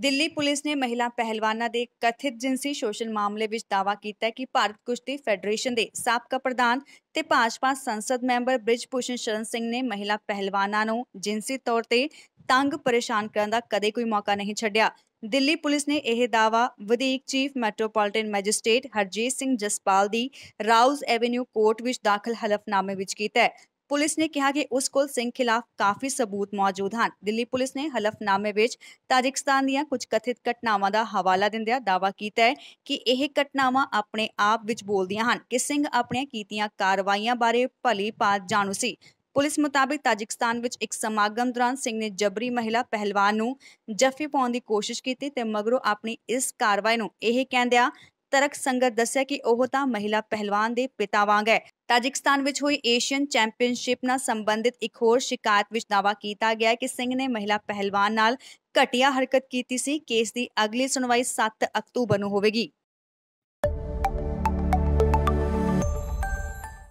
Delhi police ਨੇ ਮਹਿਲਾ ਪਹਿਲਵਾਨਾਂ ਦੇ ਕਥਿਤ ਜਿੰਸੀ ਸ਼ੋਸ਼ਣ ਮਾਮਲੇ ਵਿੱਚ ਦਾਵਾ ਕੀਤਾ ਕਿ ਭਾਰਤ ਕੁਸ਼ਤੀ ਫੈਡਰੇਸ਼ਨ ਦੇ ਸਾਬਕਾ ਪ੍ਰਧਾਨ ਤੇ ਭਾਜਪਾ ਸੰਸਦ ਮੈਂਬਰ ਬ੍ਰਿਜ ਪੂਸ਼ਨ ਸ਼ਰਨ ਸਿੰਘ ਨੇ ਮਹਿਲਾ ਪਹਿਲਵਾਨਾਂ ਨੂੰ ਜਿੰਸੀ ਤੌਰ ਤੇ ਤੰਗ ਪਰੇਸ਼ਾਨ ਕਰਨ ਦਾ ਕਦੇ ਕੋਈ ਮੌਕਾ ਨਹੀਂ ਛੱਡਿਆ ਦਿੱਲੀ ਪੁਲਿਸ ਨੇ ਇਹ ਦਾਵਾ ਵਧੀਕ chief metropolitan magistrate Harjeet Singh Jaspal ਦੀ ਰਾਉਜ਼ ਐਵੇਨਿਊ ਕੋਰਟ ਵਿੱਚ ਦਾਖਲ ਹਲਫਨਾਮੇ ਵਿੱਚ ਕੀਤਾ ਹੈ पुलिस ने कहा कि उस कुल सिंह खिलाफ काफी सबूत मौजूद हैं दिल्ली पुलिस ने हलफनामे ਵਿੱਚ ਤਾਜਿਕਸਤਾਨ ਦੀਆਂ ਕੁਝ ਕਥਿਤ ਘਟਨਾਵਾਂ ਦਾ ਹਵਾਲਾ ਦਿੰਦਿਆਂ ਦਾਵਾ ਕੀਤਾ ਹੈ ਕਿ ਇਹ ਘਟਨਾਵਾਂ ਆਪਣੇ ਆਪ ਵਿੱਚ ਬੋਲਦੀਆਂ ਹਨ ਕਿ ਸਿੰਘ ਆਪਣੀਆਂ ਕੀਤੀਆਂ ਕਾਰਵਾਈਆਂ ਬਾਰੇ ਭਲੀ ਭਾਂਤ ਜਾਣੂ ਸੀ ਪੁਲਿਸ ਮੁਤਾਬਕ ਤਾਜਿਕਸਤਾਨ ਵਿੱਚ ਇੱਕ ਸਮਾਗਮ ਦੌਰਾਨ ਸਿੰਘ ਨੇ ਜਬਰੀ ਮਹਿਲਾ ਪਹਿਲਵਾਨ ਨੂੰ ਜੱਫੀ ਪਾਉਣ ਦੀ ਕੋਸ਼ਿਸ਼ ਕੀਤੀ ਤੇ ਮਗਰੋਂ ਆਪਣੀ ਇਸ ਕਾਰਵਾਈ ਨੂੰ ਇਹ ਕਹਿੰਦਿਆਂ ਤਰਕ ਸੰਗਤ ਦੱਸਿਆ ਕਿ ਉਹ ਤਾਂ ਮਹਿਲਾ ਪਹਿਲਵਾਨ ਦੇ ਪਿਤਾ ਵਾਂਗ ਹੈ ਤਾਜਿਕਸਤਾਨ ਵਿੱਚ ਹੋਈ ਏਸ਼ੀਅਨ ਚੈਂਪੀਅਨਸ਼ਿਪ ਨਾਲ ਸੰਬੰਧਿਤ ਇੱਕ ਹੋਰ ਸ਼ਿਕਾਇਤ ਵਿੱਚ ਦਾਵਾ ਕੀਤਾ ਗਿਆ ਕਿ ਸਿੰਘ ਨੇ ਮਹਿਲਾ ਪਹਿਲਵਾਨ ਨਾਲ ਘਟੀਆ ਹਰਕਤ ਕੀਤੀ ਸੀ ਕੇਸ ਦੀ ਅਗਲੀ ਸੁਣਵਾਈ 7 ਅਕਤੂਬਰ ਨੂੰ ਹੋਵੇਗੀ